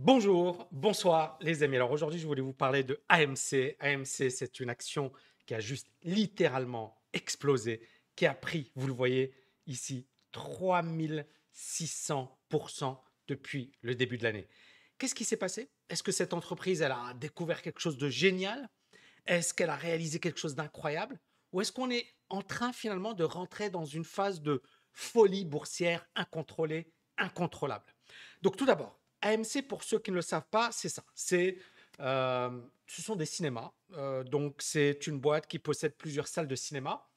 Bonjour, bonsoir les amis. Alors aujourd'hui, je voulais vous parler de AMC. AMC, c'est une action qui a juste littéralement explosé, qui a pris, vous le voyez ici, 3600% depuis le début de l'année. Qu'est-ce qui s'est passé Est-ce que cette entreprise, elle a découvert quelque chose de génial Est-ce qu'elle a réalisé quelque chose d'incroyable Ou est-ce qu'on est en train finalement de rentrer dans une phase de folie boursière incontrôlée, incontrôlable Donc tout d'abord, AMC, pour ceux qui ne le savent pas, c'est ça. C'est, euh, ce sont des cinémas. Euh, donc, c'est une boîte qui possède plusieurs salles de cinéma.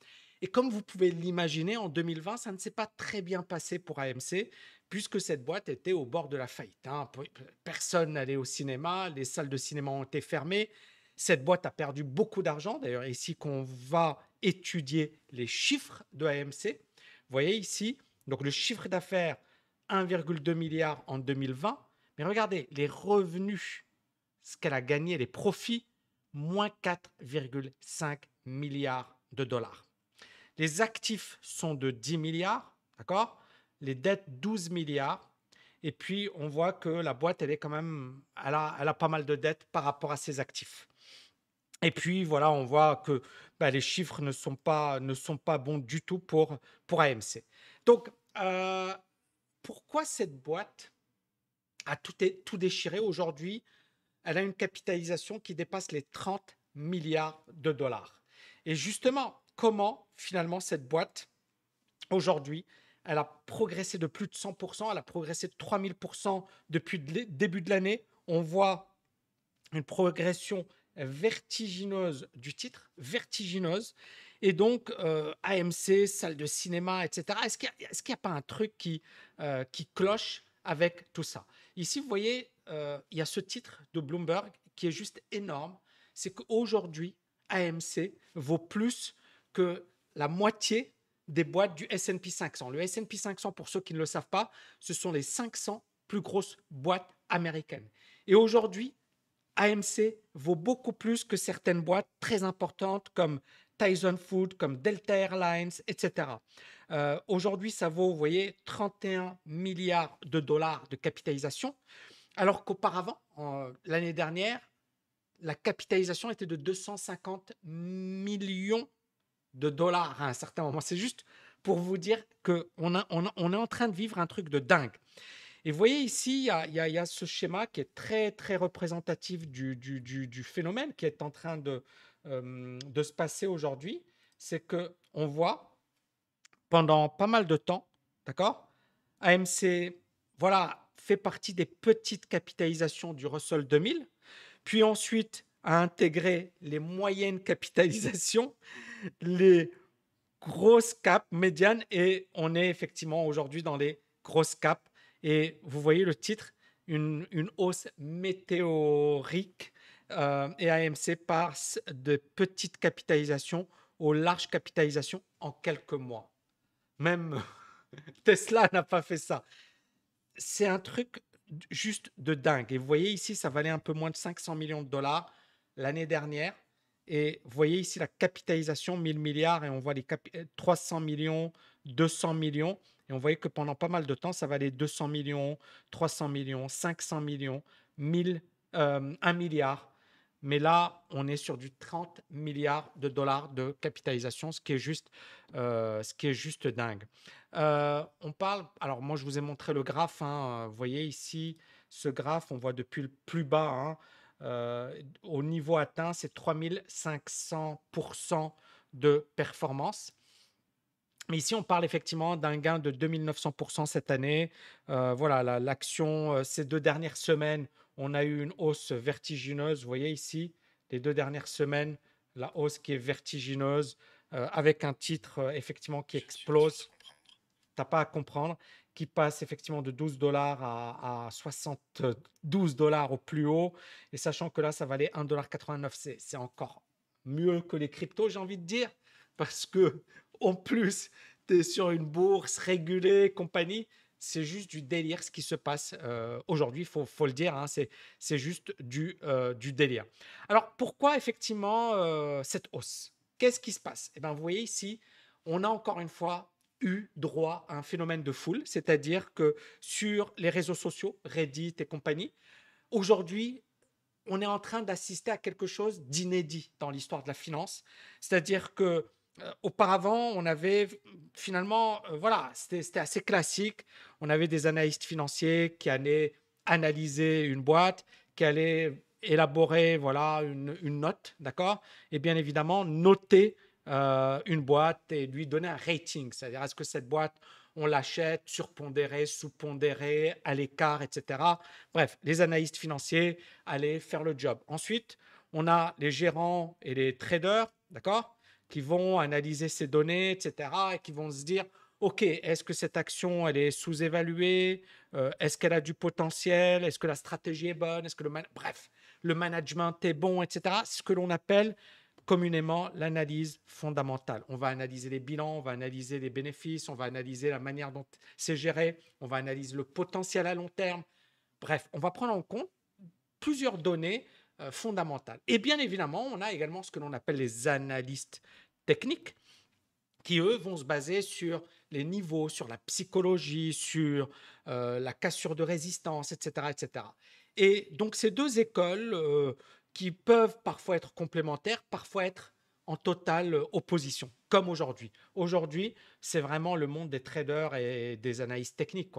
Et comme vous pouvez l'imaginer, en 2020, ça ne s'est pas très bien passé pour AMC, puisque cette boîte était au bord de la faillite. Hein. Personne n'allait au cinéma, les salles de cinéma ont été fermées. Cette boîte a perdu beaucoup d'argent. D'ailleurs, ici qu'on va étudier les chiffres de AMC. Vous voyez ici, donc le chiffre d'affaires 1,2 milliard en 2020, regardez, les revenus, ce qu'elle a gagné, les profits, moins 4,5 milliards de dollars. Les actifs sont de 10 milliards, d'accord Les dettes, 12 milliards. Et puis, on voit que la boîte, elle est quand même, elle a, elle a pas mal de dettes par rapport à ses actifs. Et puis, voilà, on voit que bah, les chiffres ne sont, pas, ne sont pas bons du tout pour, pour AMC. Donc, euh, pourquoi cette boîte a tout, est, tout déchiré. Aujourd'hui, elle a une capitalisation qui dépasse les 30 milliards de dollars. Et justement, comment finalement cette boîte, aujourd'hui, elle a progressé de plus de 100%, elle a progressé de 3000% depuis le début de l'année. On voit une progression vertigineuse du titre, vertigineuse. Et donc, euh, AMC, salle de cinéma, etc. Est-ce qu'il n'y a, pas un truc qui, euh, qui cloche avec tout ça Ici, vous voyez, euh, il y a ce titre de Bloomberg qui est juste énorme. C'est qu'aujourd'hui, AMC vaut plus que la moitié des boîtes du SP 500. Le SP 500, pour ceux qui ne le savent pas, ce sont les 500 plus grosses boîtes américaines. Et aujourd'hui, AMC vaut beaucoup plus que certaines boîtes très importantes comme Tyson Food, comme Delta Airlines, etc. Euh, aujourd'hui, ça vaut, vous voyez, 31 milliards de dollars de capitalisation, alors qu'auparavant, l'année dernière, la capitalisation était de 250 millions de dollars à un certain moment. C'est juste pour vous dire qu'on on on est en train de vivre un truc de dingue. Et vous voyez ici, il y, a ce schéma qui est très, très représentatif du, phénomène qui est en train de, euh, de se passer aujourd'hui. C'est que on voit pendant pas mal de temps, d'accord AMC, voilà, fait partie des petites capitalisations du Russell 2000, puis ensuite a intégré les moyennes capitalisations, les grosses caps médianes, et on est effectivement aujourd'hui dans les grosses caps. Et vous voyez le titre, une, une hausse météorique, euh, et AMC passe de petites capitalisations aux larges capitalisations en quelques mois. Même Tesla n'a pas fait ça. C'est un truc juste de dingue. Et vous voyez ici, ça valait un peu moins de 500 millions de dollars l'année dernière. Et vous voyez ici la capitalisation, 1000 milliards, et on voit les 300 euh, millions, 200 millions. Et on voyait que pendant pas mal de temps, ça valait 200 millions, 300 millions, 500 millions, 1000, 1 euh, milliard. Mais là, on est sur du 30 milliards de dollars de capitalisation, ce qui est juste, euh, ce qui est juste dingue. Euh, on parle, alors moi je vous ai montré le graphe, hein, vous voyez ici ce graphe, on voit depuis le plus bas, hein. euh, au niveau atteint, c'est 3500% de performance. Mais ici, on parle effectivement d'un gain de 2900% cette année. voilà, l'action ces deux dernières semaines on a eu une hausse vertigineuse. Vous voyez ici, les deux dernières semaines, la hausse qui est vertigineuse, euh, avec un titre euh, effectivement qui explose. T'as pas à comprendre, qui passe effectivement de 12 dollars à, 72 dollars au plus haut, et sachant que là, ça valait 1,89$, c'est encore mieux que les cryptos, j'ai envie de dire, parce que en plus, tu es sur une bourse régulée, compagnie c'est juste du délire ce qui se passe euh, aujourd'hui, il faut, le dire, hein, c'est juste du, euh, du délire. Alors pourquoi effectivement euh, cette hausse Qu'est-ce qui se passe Eh bien vous voyez ici, on a encore une fois eu droit à un phénomène de foule, c'est-à-dire que sur les réseaux sociaux, Reddit et compagnie, aujourd'hui, on est en train d'assister à quelque chose d'inédit dans l'histoire de la finance, c'est-à-dire que euh, auparavant, on avait finalement, euh, voilà, c'était assez classique. On avait des analystes financiers qui allaient analyser une boîte, qui allaient élaborer, voilà, une, note, d'accord Et bien évidemment, noter euh, une boîte et lui donner un rating, c'est-à-dire est-ce que cette boîte, on l'achète surpondérée, sous-pondérée, à l'écart, etc. Bref, les analystes financiers allaient faire le job. Ensuite, on a les gérants et les traders, d'accord qui vont analyser ces données, etc., et qui vont se dire, OK, est-ce que cette action, elle est sous-évaluée euh, Est-ce qu'elle a du potentiel Est-ce que la stratégie est bonne Est-ce que le Bref, le management est bon, etc. C'est ce que l'on appelle communément l'analyse fondamentale. On va analyser les bilans, on va analyser les bénéfices, on va analyser la manière dont c'est géré, on va analyser le potentiel à long terme. Bref, on va prendre en compte plusieurs données euh, fondamentale. Et bien évidemment, on a également ce que l'on appelle les analystes techniques, qui eux vont se baser sur les niveaux, sur la psychologie, sur euh, la cassure de résistance, etc., etc. Et donc ces deux écoles euh, qui peuvent parfois être complémentaires, parfois être en totale opposition comme aujourd'hui. Aujourd'hui, c'est vraiment le monde des traders et des analystes techniques.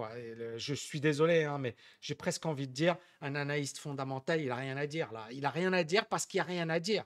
je suis désolé, hein, mais j'ai presque envie de dire, un analyste fondamental, il n'a rien à dire là. Il n'a rien à dire parce qu'il n'y a rien à dire.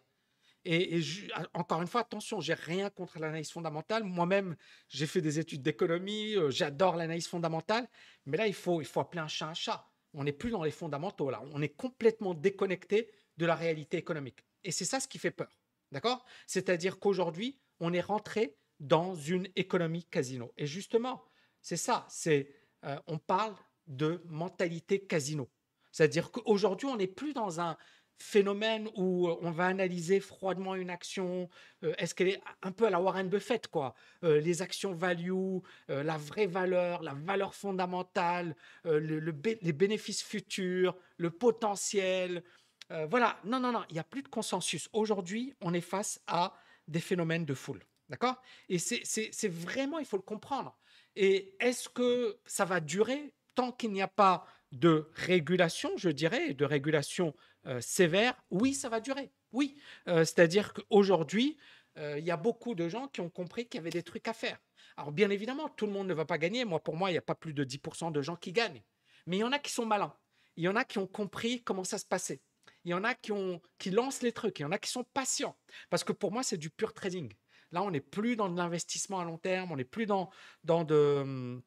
Et, ah, encore une fois, attention, j'ai rien contre l'analyse fondamentale. Moi-même, j'ai fait des études d'économie, euh, j'adore l'analyse fondamentale. Mais là, il faut, il faut appeler un chat un chat. On n'est plus dans les fondamentaux là. On est complètement déconnecté de la réalité économique. Et c'est ça ce qui fait peur. D'accord C'est-à-dire qu'aujourd'hui, on est rentré dans une économie casino. Et justement, c'est ça, c'est euh, on parle de mentalité casino. C'est-à-dire qu'aujourd'hui, on n'est plus dans un phénomène où euh, on va analyser froidement une action. Euh, est-ce qu'elle est un peu à la Warren Buffett, quoi Les actions value, la vraie valeur, la valeur fondamentale, les bénéfices futurs, le potentiel. voilà, non, non, non, il n'y a plus de consensus. Aujourd'hui, on est face à des phénomènes de foule. D'accord Et c'est vraiment, il faut le comprendre. Et est-ce que ça va durer tant qu'il n'y a pas de régulation, je dirais, de régulation euh, sévère Oui, ça va durer. Oui. Euh, c'est-à-dire qu'aujourd'hui, euh, il y a beaucoup de gens qui ont compris qu'il y avait des trucs à faire. Alors bien évidemment, tout le monde ne va pas gagner. Moi, pour moi, il n'y a pas plus de 10% de gens qui gagnent. Mais il y en a qui sont malins. Il y en a qui ont compris comment ça se passait il y en a qui, ont, qui lancent les trucs, il y en a qui sont patients. Parce que pour moi, c'est du pur trading. Là, on n'est plus dans de l'investissement à long terme, on n'est plus dans, dans, de,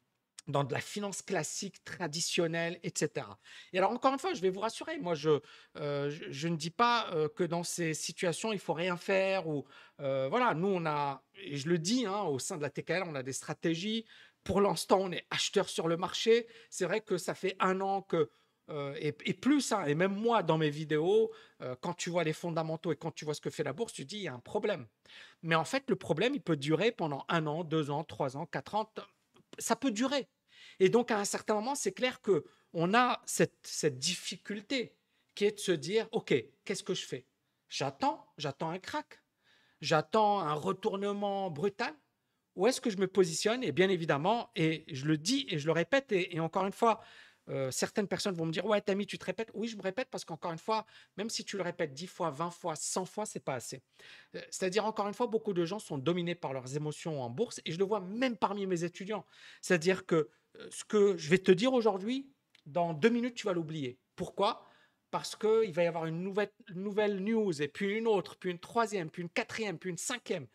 dans de la finance classique, traditionnelle, etc. Et alors, encore une fois, je vais vous rassurer, moi, je, euh, je, ne dis pas euh, que dans ces situations, il faut rien faire. Ou, euh, voilà, nous, on a, et je le dis, hein, au sein de la TKL, on a des stratégies pour l'instant, on est acheteur sur le marché. C'est vrai que ça fait un an que euh, et, plus, hein, et même moi, dans mes vidéos, euh, quand tu vois les fondamentaux et quand tu vois ce que fait la bourse, tu dis, il y a un problème. Mais en fait, le problème, il peut durer pendant un an, deux ans, trois ans, quatre ans. Ça peut durer. Et donc, à un certain moment, c'est clair que on a cette, difficulté qui est de se dire, OK, qu'est-ce que je fais J'attends, j'attends un crack, j'attends un retournement brutal. Où est-ce que je me positionne Et bien évidemment, et je le dis et je le répète, et, et encore une fois, euh, certaines personnes vont me dire Ouais, Tammy, tu te répètes. Oui, je me répète parce qu'encore une fois, même si tu le répètes 10 fois, 20 fois, 100 fois, c'est pas assez. Euh, c'est-à-dire, encore une fois, beaucoup de gens sont dominés par leurs émotions en bourse et je le vois même parmi mes étudiants. C'est-à-dire que euh, ce que je vais te dire aujourd'hui, dans deux minutes, tu vas l'oublier. Pourquoi parce qu'il va y avoir une nouvelle, nouvelle news, et puis une autre, puis une troisième, puis une quatrième, puis une cinquième.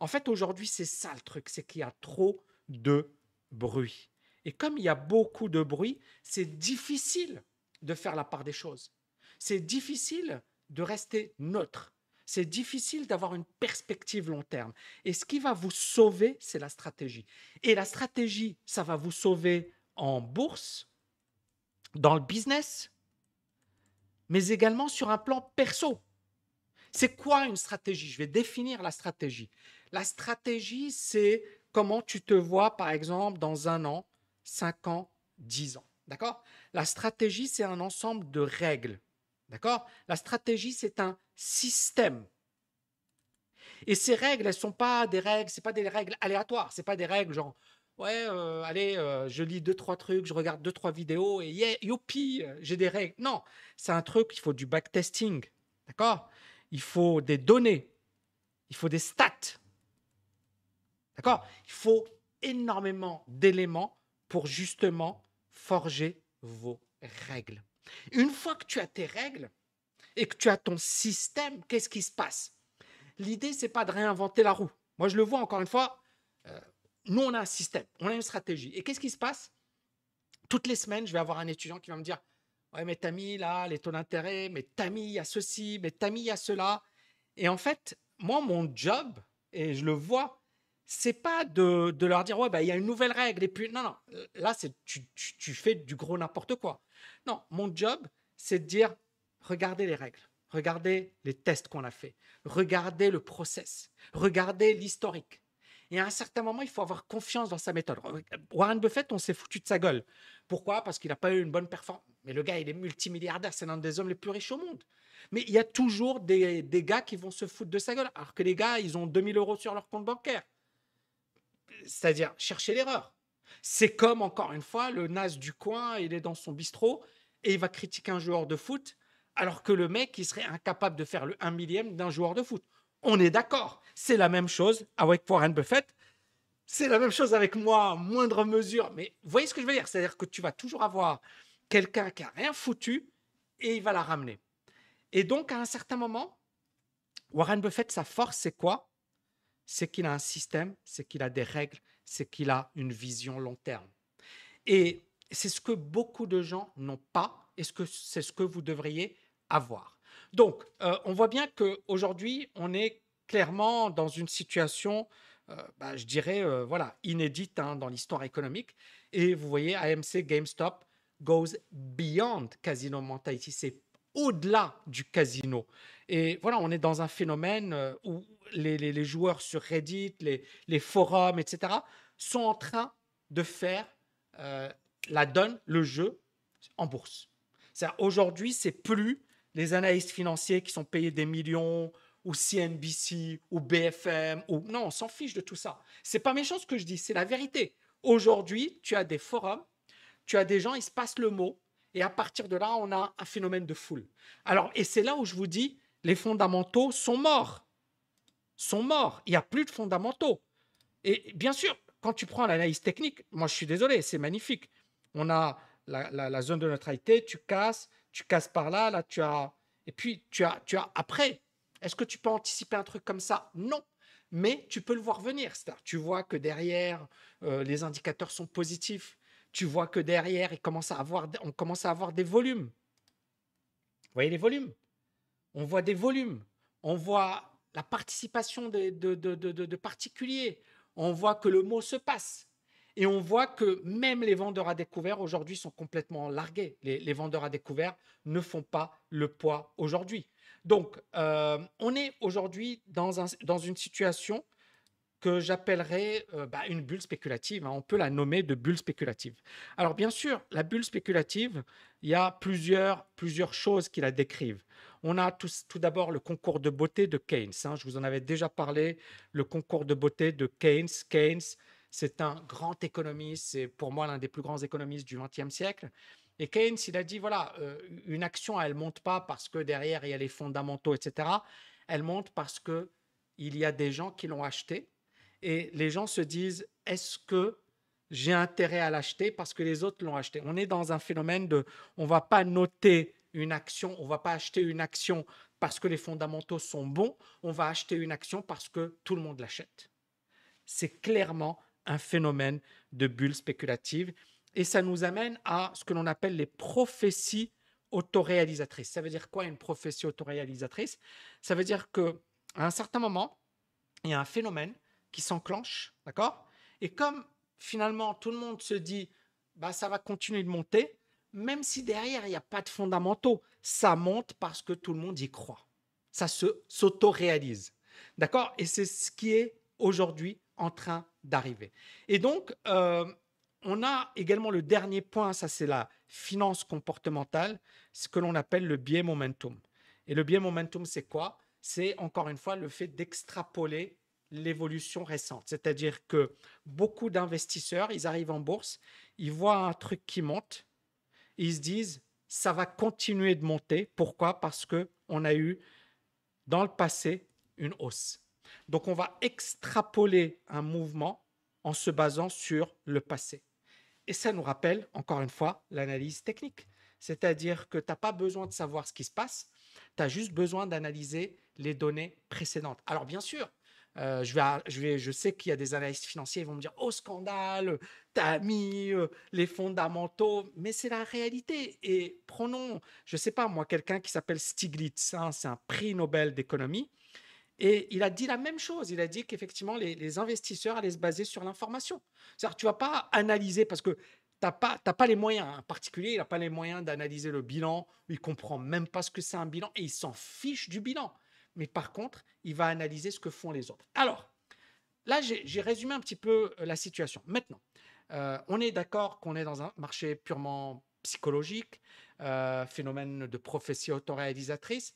En fait, aujourd'hui, c'est ça le truc, c'est qu'il y a trop de bruit. Et comme il y a beaucoup de bruit, c'est difficile de faire la part des choses. C'est difficile de rester neutre. C'est difficile d'avoir une perspective long terme. Et ce qui va vous sauver, c'est la stratégie. Et la stratégie, ça va vous sauver en bourse, dans le business, mais également sur un plan perso. C'est quoi une stratégie Je vais définir la stratégie. La stratégie, c'est comment tu te vois, par exemple, dans un an, 5 ans, 10 ans. D'accord La stratégie, c'est un ensemble de règles. D'accord La stratégie, c'est un système. Et ces règles, elles ne sont pas des règles, c'est pas des règles aléatoires, c'est pas des règles genre ouais, euh, allez, euh, je lis deux trois trucs, je regarde deux trois vidéos et yeah, youpi, euh, j'ai des règles. Non, c'est un truc, il faut du backtesting. D'accord Il faut des données. Il faut des stats. D'accord Il faut énormément d'éléments pour justement forger vos règles. Une fois que tu as tes règles et que tu as ton système, qu'est-ce qui se passe L'idée, c'est pas de réinventer la roue. Moi, je le vois encore une fois. Euh, nous, on a un système, on a une stratégie. Et qu'est-ce qui se passe Toutes les semaines, je vais avoir un étudiant qui va me dire Ouais, mais Tammy, là, les taux d'intérêt, mais Tammy, il y a ceci, mais Tammy, il y a cela. Et en fait, moi, mon job, et je le vois, c'est pas de, leur dire ouais bah il y a une nouvelle règle et puis non non là c'est tu, fais du gros n'importe quoi non mon job c'est de dire regardez les règles regardez les tests qu'on a fait regardez le process regardez l'historique et à un certain moment il faut avoir confiance dans sa méthode Warren Buffett on s'est foutu de sa gueule pourquoi parce qu'il n'a pas eu une bonne performance mais le gars il est multimilliardaire c'est l'un des hommes les plus riches au monde mais il y a toujours des, des gars qui vont se foutre de sa gueule alors que les gars ils ont 2000 euros sur leur compte bancaire c'est-à-dire chercher l'erreur. C'est comme, encore une fois, le nas du coin, il est dans son bistrot et il va critiquer un joueur de foot alors que le mec, il serait incapable de faire le 1 millième d'un joueur de foot. On est d'accord. C'est la même chose avec Warren Buffett. C'est la même chose avec moi, en moindre mesure. Mais voyez ce que je veux dire C'est-à-dire que tu vas toujours avoir quelqu'un qui a rien foutu et il va la ramener. Et donc, à un certain moment, Warren Buffett, sa force, c'est quoi c'est qu'il a un système, c'est qu'il a des règles, c'est qu'il a une vision long terme. Et c'est ce que beaucoup de gens n'ont pas et c'est ce que vous devriez avoir. Donc, euh, on voit bien qu'aujourd'hui, on est clairement dans une situation, euh, bah, je dirais, euh, voilà, inédite hein, dans l'histoire économique. Et vous voyez, AMC GameStop goes beyond Casino Mentality. C'est au-delà du casino. Et voilà, on est dans un phénomène euh, où les, joueurs sur Reddit, les, forums, etc., sont en train de faire euh, la donne, le jeu, en bourse. Aujourd'hui, ce c'est plus les analystes financiers qui sont payés des millions, ou CNBC, ou BFM, ou non, on s'en fiche de tout ça. C'est pas méchant ce que je dis, c'est la vérité. Aujourd'hui, tu as des forums, tu as des gens, ils se passent le mot, et à partir de là, on a un phénomène de foule. Alors, et c'est là où je vous dis, les fondamentaux sont morts. Sont morts. Il n'y a plus de fondamentaux. Et bien sûr, quand tu prends l'analyse technique, moi je suis désolé, c'est magnifique. On a la, zone de neutralité, tu casses, tu casses par là, là tu as. Et puis tu as, tu as après. Est-ce que tu peux anticiper un truc comme ça Non. Mais tu peux le voir venir, Tu vois que derrière, euh, les indicateurs sont positifs tu vois que derrière, on commence à avoir des volumes. Vous voyez les volumes On voit des volumes. On voit la participation de, particuliers. On voit que le mot se passe. Et on voit que même les vendeurs à découvert aujourd'hui sont complètement largués. Les, vendeurs à découvert ne font pas le poids aujourd'hui. Donc, euh, on est aujourd'hui dans, une situation que j'appellerais euh, bah, une bulle spéculative. Hein. On peut la nommer de bulle spéculative. Alors bien sûr, la bulle spéculative, il y a plusieurs, plusieurs choses qui la décrivent. On a tout, tout d'abord le concours de beauté de Keynes. Hein. Je vous en avais déjà parlé, le concours de beauté de Keynes. Keynes, c'est un grand économiste, c'est pour moi l'un des plus grands économistes du XXe siècle. Et Keynes, il a dit, voilà, euh, une action, elle ne monte pas parce que derrière, il y a les fondamentaux, etc. Elle monte parce que il y a des gens qui l'ont achetée et les gens se disent est-ce que j'ai intérêt à l'acheter parce que les autres l'ont acheté On est dans un phénomène de on va pas noter une action, on va pas acheter une action parce que les fondamentaux sont bons, on va acheter une action parce que tout le monde l'achète. C'est clairement un phénomène de bulle spéculative et ça nous amène à ce que l'on appelle les prophéties autoréalisatrices. Ça veut dire quoi une prophétie autoréalisatrice Ça veut dire que à un certain moment, il y a un phénomène qui s'enclenche, d'accord Et comme finalement tout le monde se dit, bah, ça va continuer de monter, même si derrière il n'y a pas de fondamentaux, ça monte parce que tout le monde y croit. Ça se s'auto-réalise, d'accord Et c'est ce qui est aujourd'hui en train d'arriver. Et donc, euh, on a également le dernier point, ça c'est la finance comportementale, ce que l'on appelle le biais momentum. Et le biais momentum, c'est quoi C'est encore une fois le fait d'extrapoler l'évolution récente. C'est-à-dire que beaucoup d'investisseurs, ils arrivent en bourse, ils voient un truc qui monte, ils se disent ça va continuer de monter. Pourquoi Parce que on a eu dans le passé une hausse. Donc on va extrapoler un mouvement en se basant sur le passé. Et ça nous rappelle encore une fois l'analyse technique. C'est-à-dire que tu n'as pas besoin de savoir ce qui se passe, tu as juste besoin d'analyser les données précédentes. Alors bien sûr, euh, je, sais qu'il y a des analystes financiers, ils vont me dire Oh, scandale, t'as mis euh, les fondamentaux, mais c'est la réalité. Et prenons, je ne sais pas, moi, quelqu'un qui s'appelle Stiglitz, c'est un prix Nobel d'économie, et il a dit la même chose. Il a dit qu'effectivement, les, investisseurs allaient se baser sur l'information. C'est-à-dire, tu ne vas pas analyser parce que tu n'as pas, les moyens. Un particulier, il n'a pas les moyens d'analyser le bilan. Il comprend même pas ce que c'est un bilan et il s'en fiche du bilan mais par contre, il va analyser ce que font les autres. Alors, là, j'ai résumé un petit peu euh, la situation. Maintenant, euh, on est d'accord qu'on est dans un marché purement psychologique, euh, phénomène de prophétie autoréalisatrice.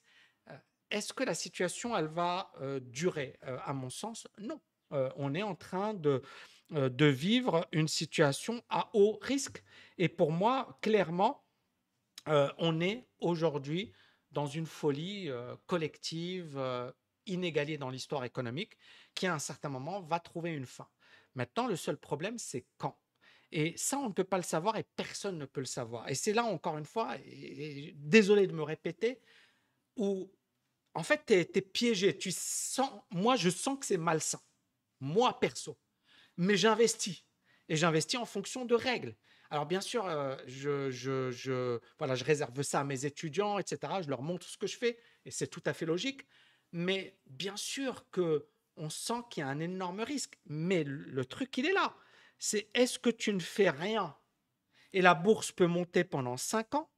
Est-ce que la situation, elle va durer À mon sens, non. on est en train de, de vivre une situation à haut risque. Et pour moi, clairement, on est aujourd'hui dans une folie euh, collective euh, inégalée dans l'histoire économique qui, à un certain moment, va trouver une fin. Maintenant, le seul problème, c'est quand. Et ça, on ne peut pas le savoir et personne ne peut le savoir. Et c'est là, encore une fois, désolé de me répéter, où en fait, tu es, piégé. Tu sens, moi, je sens que c'est malsain. Moi, perso. Mais j'investis. Et j'investis en fonction de règles. Alors bien sûr, euh, je, voilà, je réserve ça à mes étudiants, etc. Je leur montre ce que je fais et c'est tout à fait logique. Mais bien sûr que on sent qu'il y a un énorme risque. Mais le truc, il est là. C'est est-ce que tu ne fais rien et la bourse peut monter pendant cinq ans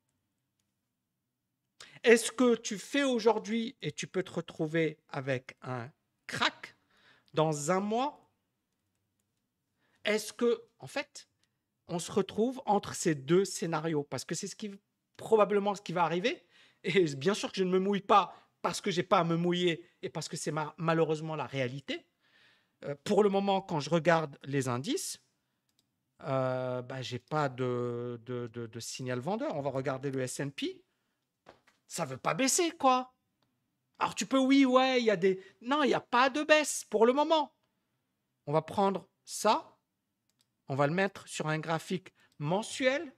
Est-ce que tu fais aujourd'hui et tu peux te retrouver avec un crack dans un mois Est-ce que, en fait, on se retrouve entre ces deux scénarios parce que c'est ce qui probablement ce qui va arriver. Et bien sûr que je ne me mouille pas parce que j'ai pas à me mouiller et parce que c'est malheureusement la réalité. Euh, pour le moment, quand je regarde les indices, euh, bah, je pas de, signal vendeur. On va regarder le S&P. Ça veut pas baisser, quoi. Alors tu peux, oui, ouais, il y a des... Non, il n'y a pas de baisse pour le moment. On va prendre ça, on va le mettre sur un graphique mensuel,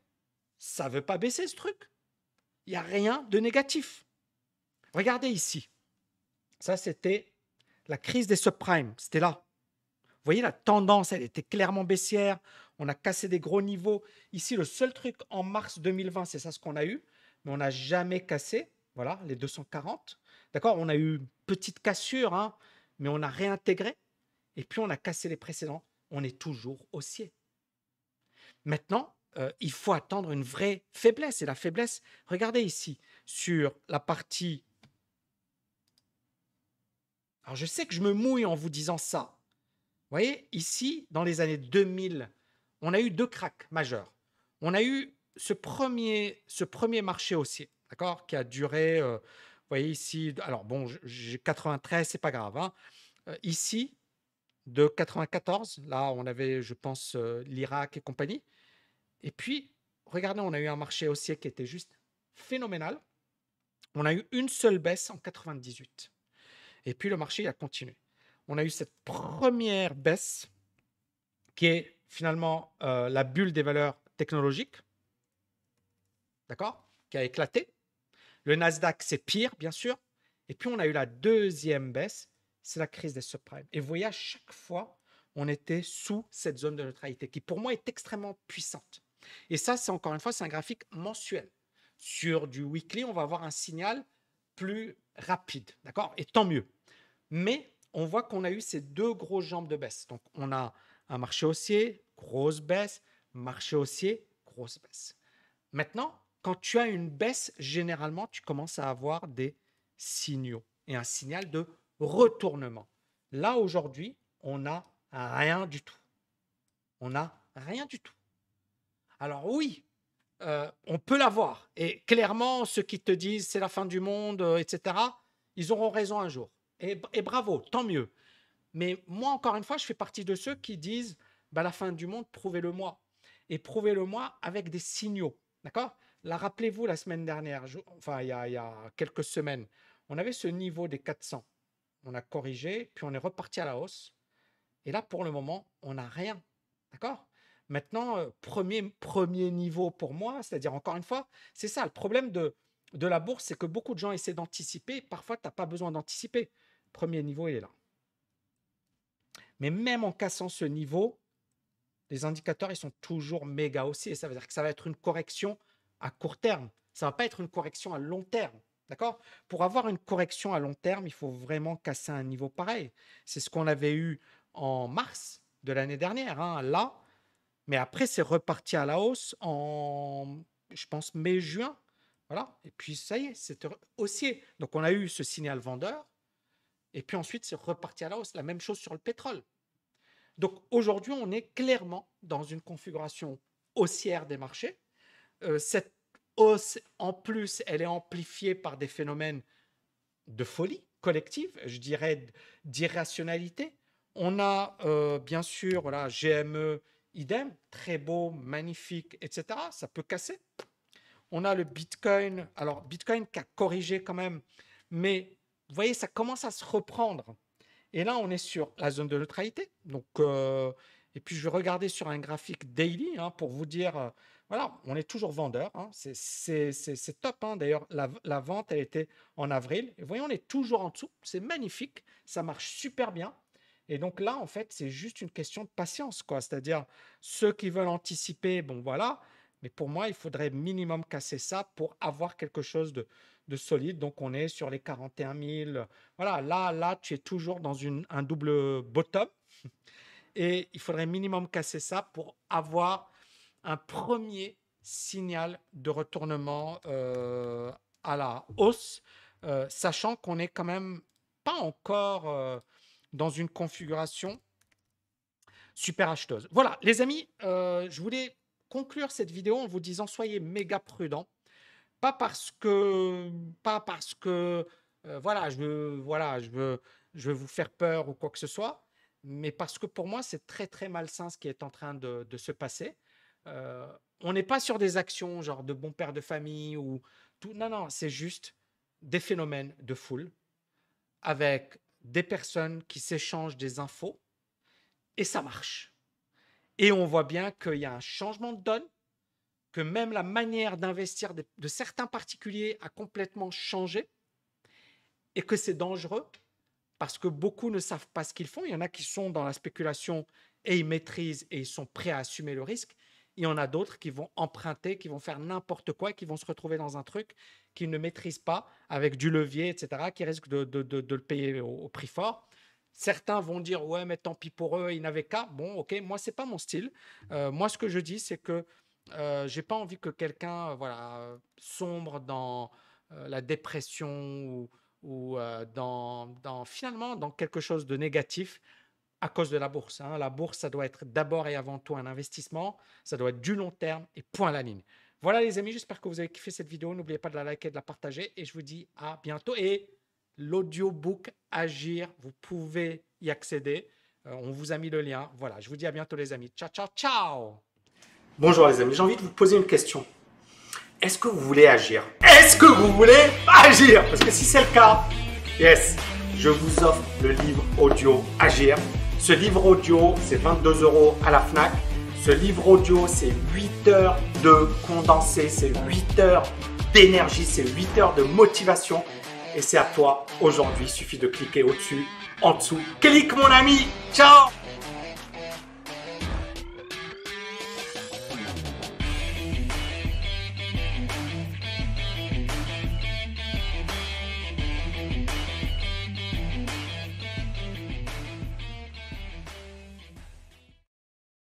ça ne veut pas baisser ce truc. Il n'y a rien de négatif. Regardez ici. Ça, c'était la crise des subprimes. C'était là. Vous voyez, la tendance, elle était clairement baissière. On a cassé des gros niveaux. Ici, le seul truc en mars 2020, c'est ça ce qu'on a eu. Mais on n'a jamais cassé. Voilà, les 240. D'accord On a eu une petite cassure, hein, mais on a réintégré. Et puis, on a cassé les précédents. On est toujours haussier. Maintenant, euh, il faut attendre une vraie faiblesse. Et la faiblesse, regardez ici, sur la partie... Alors je sais que je me mouille en vous disant ça. Vous voyez, ici, dans les années 2000, on a eu deux cracks majeurs. On a eu ce premier, ce premier marché haussier, d'accord, qui a duré, euh, vous voyez ici, alors bon, j'ai 93, c'est pas grave. Hein. Euh, ici, de 94, là, on avait, je pense, l'Irak et compagnie. Et puis, regardez, on a eu un marché haussier qui était juste phénoménal. On a eu une seule baisse en 98. Et puis le marché a continué. On a eu cette première baisse qui est finalement euh, la bulle des valeurs technologiques, d'accord, qui a éclaté. Le Nasdaq, c'est pire, bien sûr. Et puis on a eu la deuxième baisse, c'est la crise des subprimes. Et vous voyez, à chaque fois, on était sous cette zone de neutralité qui, pour moi, est extrêmement puissante. Et ça, c'est encore une fois, c'est un graphique mensuel. Sur du weekly, on va avoir un signal plus rapide, d'accord Et tant mieux. Mais on voit qu'on a eu ces deux grosses jambes de baisse. Donc, on a un marché haussier, grosse baisse, marché haussier, grosse baisse. Maintenant, quand tu as une baisse, généralement, tu commences à avoir des signaux et un signal de retournement. Là, aujourd'hui, on n'a rien du tout. On n'a rien du tout. Alors oui, euh, on peut l'avoir. Et clairement, ceux qui te disent c'est la fin du monde, euh, etc., ils auront raison un jour. Et, bravo, tant mieux. Mais moi, encore une fois, je fais partie de ceux qui disent bah, la fin du monde, prouvez-le-moi. Et prouvez-le-moi avec des signaux. D'accord Là, rappelez-vous, la semaine dernière, enfin, il y, a, il y a quelques semaines, on avait ce niveau des 400. On a corrigé, puis on est reparti à la hausse. Et là, pour le moment, on n'a rien. D'accord Maintenant, euh, premier, niveau pour moi, c'est-à-dire encore une fois, c'est ça, le problème de, la bourse, c'est que beaucoup de gens essaient d'anticiper, parfois tu n'as pas besoin d'anticiper. Premier niveau, il est là. Mais même en cassant ce niveau, les indicateurs, ils sont toujours méga aussi, et Ça veut dire que ça va être une correction à court terme. Ça ne va pas être une correction à long terme. D'accord Pour avoir une correction à long terme, il faut vraiment casser un niveau pareil. C'est ce qu'on avait eu en mars de l'année dernière. Hein. Là, mais après, c'est reparti à la hausse en, je pense, mai-juin. Voilà. Et puis, ça y est, c'est haussier. Donc, on a eu ce signal vendeur. Et puis ensuite, c'est reparti à la hausse. La même chose sur le pétrole. Donc, aujourd'hui, on est clairement dans une configuration haussière des marchés. Euh, cette hausse, en plus, elle est amplifiée par des phénomènes de folie collective, je dirais d'irrationalité. On a euh, bien sûr voilà, GME Idem, très beau, magnifique, etc. Ça peut casser. On a le Bitcoin. Alors, Bitcoin qui a corrigé quand même. Mais vous voyez, ça commence à se reprendre. Et là, on est sur la zone de neutralité. Donc, euh, et puis, je vais regarder sur un graphique daily hein, pour vous dire, euh, voilà, on est toujours vendeur. Hein. c'est top. Hein. D'ailleurs, la, vente, elle était en avril. Et vous voyez, on est toujours en dessous. C'est magnifique. Ça marche super bien. Et donc là, en fait, c'est juste une question de patience, quoi. C'est-à-dire, ceux qui veulent anticiper, bon, voilà. Mais pour moi, il faudrait minimum casser ça pour avoir quelque chose de, solide. Donc, on est sur les 41 000. Voilà, là, là, tu es toujours dans un double bottom. Et il faudrait minimum casser ça pour avoir un premier signal de retournement euh, à la hausse, euh, sachant qu'on est quand même pas encore... Euh, dans une configuration super acheteuse. Voilà, les amis, euh, je voulais conclure cette vidéo en vous disant soyez méga prudents. Pas parce que, pas parce que, euh, voilà, je veux, voilà, je veux, je veux vous faire peur ou quoi que ce soit, mais parce que pour moi, c'est très très malsain ce qui est en train de, se passer. Euh, on n'est pas sur des actions genre de bon père de famille ou tout. Non, non, c'est juste des phénomènes de foule avec des personnes qui s'échangent des infos et ça marche. Et on voit bien qu'il y a un changement de donne, que même la manière d'investir de, certains particuliers a complètement changé et que c'est dangereux parce que beaucoup ne savent pas ce qu'ils font. Il y en a qui sont dans la spéculation et ils maîtrisent et ils sont prêts à assumer le risque. Il y en a d'autres qui vont emprunter, qui vont faire n'importe quoi, qui vont se retrouver dans un truc qu'ils ne maîtrisent pas avec du levier, etc., qui risquent de, le payer au, prix fort. Certains vont dire ouais, mais tant pis pour eux, ils n'avaient qu'à. Bon, ok, moi ce n'est pas mon style. Euh, moi, ce que je dis, c'est que euh, j'ai pas envie que quelqu'un, euh, voilà, sombre dans euh, la dépression ou, dans finalement dans quelque chose de négatif à cause de la bourse. Hein. La bourse, ça doit être d'abord et avant tout un investissement, ça doit être du long terme et point à la ligne. Voilà les amis, j'espère que vous avez kiffé cette vidéo. N'oubliez pas de la liker, de la partager et je vous dis à bientôt. Et l'audiobook Agir, vous pouvez y accéder. Euh, on vous a mis le lien. Voilà, je vous dis à bientôt les amis. Ciao, ciao, ciao. Bonjour les amis, j'ai envie de vous poser une question. Est-ce que vous voulez agir Est-ce que vous voulez agir Parce que si c'est le cas, yes, je vous offre le livre audio Agir ce livre audio, c'est 22 euros à la FNAC. Ce livre audio, c'est 8 heures de condensé, c'est 8 heures d'énergie, c'est 8 heures de motivation. Et c'est à toi aujourd'hui. Il suffit de cliquer au-dessus, en dessous. Clique mon ami. Ciao